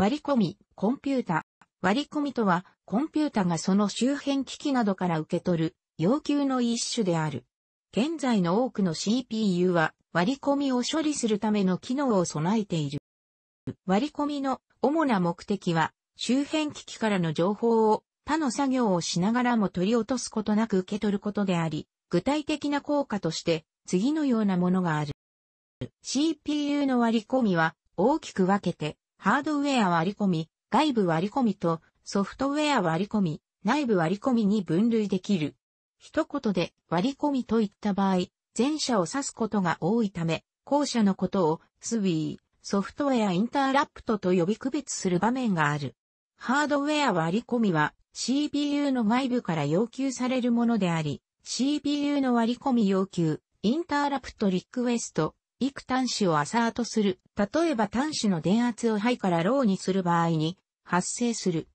割り込み、コンピュータ。割り込みとは、コンピュータがその周辺機器などから受け取る要求の一種である。現在の多くの CPU は割り込みを処理するための機能を備えている。割り込みの主な目的は、周辺機器からの情報を他の作業をしながらも取り落とすことなく受け取ることであり、具体的な効果として次のようなものがある。CPU の割り込みは大きく分けてハードウェア割り込み、外部割り込みとソフトウェア割り込み、内部割り込みに分類できる。一言で割り込みといった場合、前者を指すことが多いため、後者のことをスウィー、ソフトウェアインターラプトと呼び区別する場面がある。ハードウェア割り込みは CPU の外部から要求されるものであり、CPU の割り込み要求、インターラプトリクエスト、幾端子をアサートする。例えば端子の電圧をハイからローにする場合に発生する。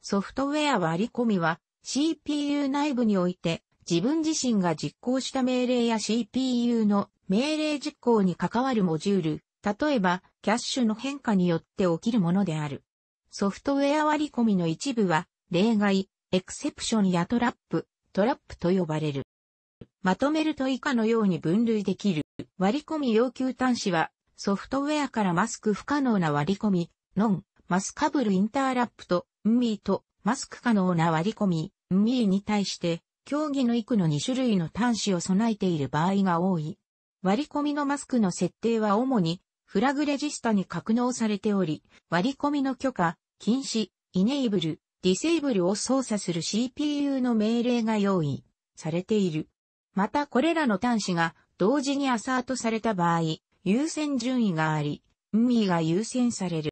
ソフトウェア割り込みは CPU 内部において自分自身が実行した命令や CPU の命令実行に関わるモジュール、例えばキャッシュの変化によって起きるものである。ソフトウェア割り込みの一部は例外、エクセプションやトラップ、トラップと呼ばれる。まとめると以下のように分類できる。割り込み要求端子は、ソフトウェアからマスク不可能な割り込み、ノン、マスカブルインターラップと、ンミーと、マスク可能な割り込み、ンミーに対して、競技の幾の2種類の端子を備えている場合が多い。割り込みのマスクの設定は主に、フラグレジスタに格納されており、割り込みの許可、禁止、イネイブル、ディセイブルを操作する CPU の命令が用意されている。またこれらの端子が同時にアサートされた場合、優先順位があり、m e が優先される。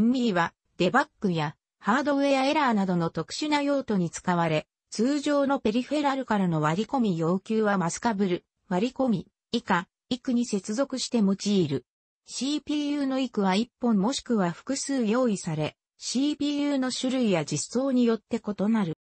m e はデバッグやハードウェアエラーなどの特殊な用途に使われ、通常のペリフェラルからの割り込み要求はマスカブル、割り込み、以下、イクに接続して用いる。CPU のイクは1本もしくは複数用意され、CPU の種類や実装によって異なる。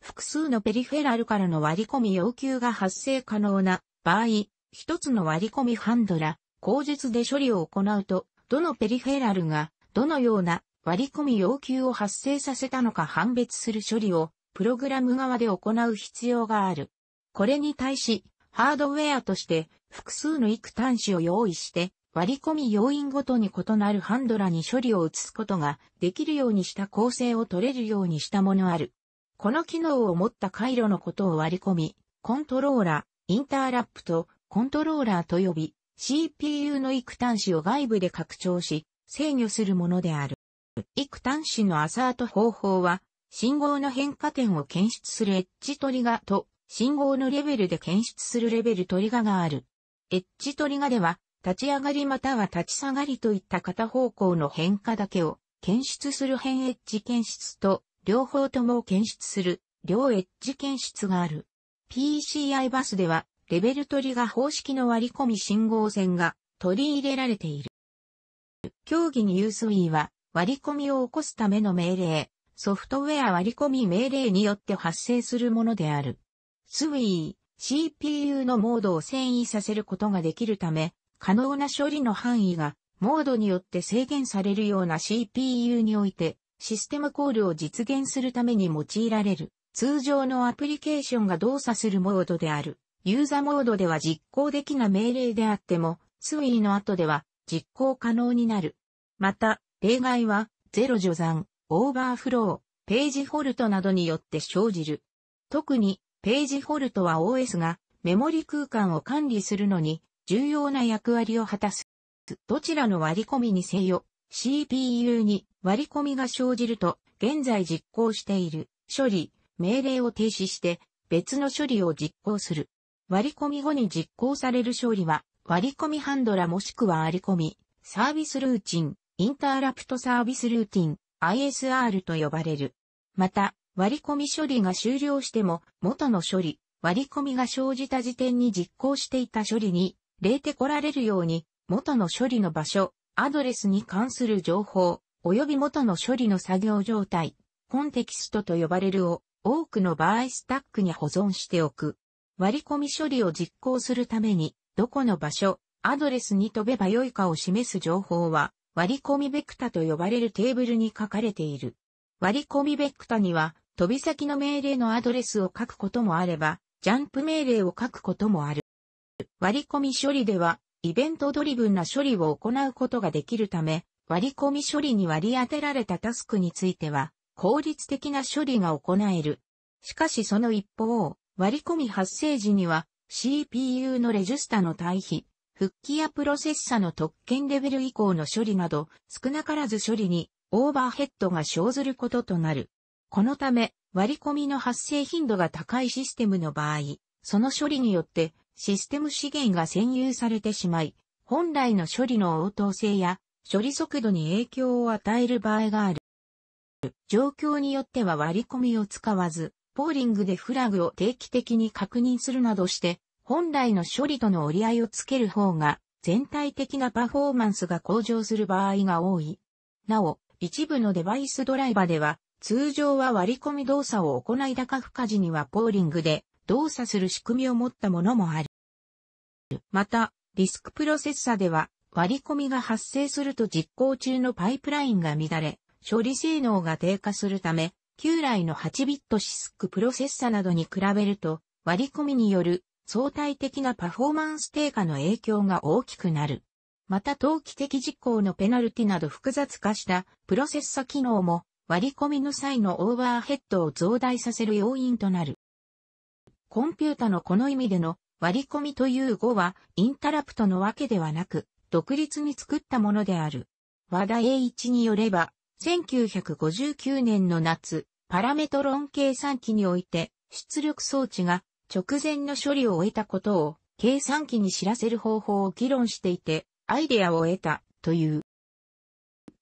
複数のペリフェラルからの割り込み要求が発生可能な場合、一つの割り込みハンドラ、口述で処理を行うと、どのペリフェラルがどのような割り込み要求を発生させたのか判別する処理をプログラム側で行う必要がある。これに対し、ハードウェアとして複数の幾端子を用意して割り込み要因ごとに異なるハンドラに処理を移すことができるようにした構成を取れるようにしたものある。この機能を持った回路のことを割り込み、コントローラ、インターラップとコントローラーと呼び、CPU の幾端子を外部で拡張し、制御するものである。幾端子のアサート方法は、信号の変化点を検出するエッジトリガと、信号のレベルで検出するレベルトリガがある。エッジトリガでは、立ち上がりまたは立ち下がりといった片方向の変化だけを検出する変エッジ検出と、両方とも検出する、両エッジ検出がある。PCI バスでは、レベル取りが方式の割り込み信号線が取り入れられている。競技にユースウィーは、割り込みを起こすための命令、ソフトウェア割り込み命令によって発生するものである。スウィー、CPU のモードを遷移させることができるため、可能な処理の範囲が、モードによって制限されるような CPU において、システムコールを実現するために用いられる、通常のアプリケーションが動作するモードである。ユーザーモードでは実行できな命令であっても、推移の後では実行可能になる。また、例外は、ゼロ除算、オーバーフロー、ページフォルトなどによって生じる。特に、ページフォルトは OS がメモリ空間を管理するのに重要な役割を果たす。どちらの割り込みにせよ、CPU に割り込みが生じると、現在実行している処理、命令を停止して別の処理を実行する。割り込み後に実行される処理は、割り込みハンドラもしくは割り込み、サービスルーチン、インターラプトサービスルーティン、ISR と呼ばれる。また、割り込み処理が終了しても、元の処理、割り込みが生じた時点に実行していた処理に、ーて来られるように、元の処理の場所、アドレスに関する情報、及び元の処理の作業状態、コンテキストと呼ばれるを多くの場合スタックに保存しておく。割り込み処理を実行するために、どこの場所、アドレスに飛べばよいかを示す情報は、割り込みベクタと呼ばれるテーブルに書かれている。割り込みベクタには、飛び先の命令のアドレスを書くこともあれば、ジャンプ命令を書くこともある。割り込み処理では、イベントドリブンな処理を行うことができるため、割り込み処理に割り当てられたタスクについては、効率的な処理が行える。しかしその一方、割り込み発生時には、CPU のレジスタの対比、復帰やプロセッサの特権レベル以降の処理など、少なからず処理にオーバーヘッドが生ずることとなる。このため、割り込みの発生頻度が高いシステムの場合、その処理によってシステム資源が占有されてしまい、本来の処理の応答性や処理速度に影響を与える場合がある。状況によっては割り込みを使わず、ポーリングでフラグを定期的に確認するなどして、本来の処理との折り合いをつける方が、全体的なパフォーマンスが向上する場合が多い。なお、一部のデバイスドライバーでは、通常は割り込み動作を行い高負荷時にはポーリングで動作する仕組みを持ったものもある。また、ディスクプロセッサでは割り込みが発生すると実行中のパイプラインが乱れ、処理性能が低下するため、旧来の8ビットシスクプロセッサなどに比べると、割り込みによる相対的なパフォーマンス低下の影響が大きくなる。また投機的実行のペナルティなど複雑化したプロセッサ機能も割り込みの際のオーバーヘッドを増大させる要因となる。コンピュータのこの意味での割り込みという語は、インタラプトのわけではなく、独立に作ったものである。和田栄一によれば、1959年の夏、パラメトロン計算機において、出力装置が直前の処理を終えたことを、計算機に知らせる方法を議論していて、アイデアを得た、という。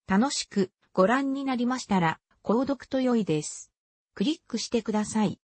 楽しくご覧になりましたら、購読と良いです。クリックしてください。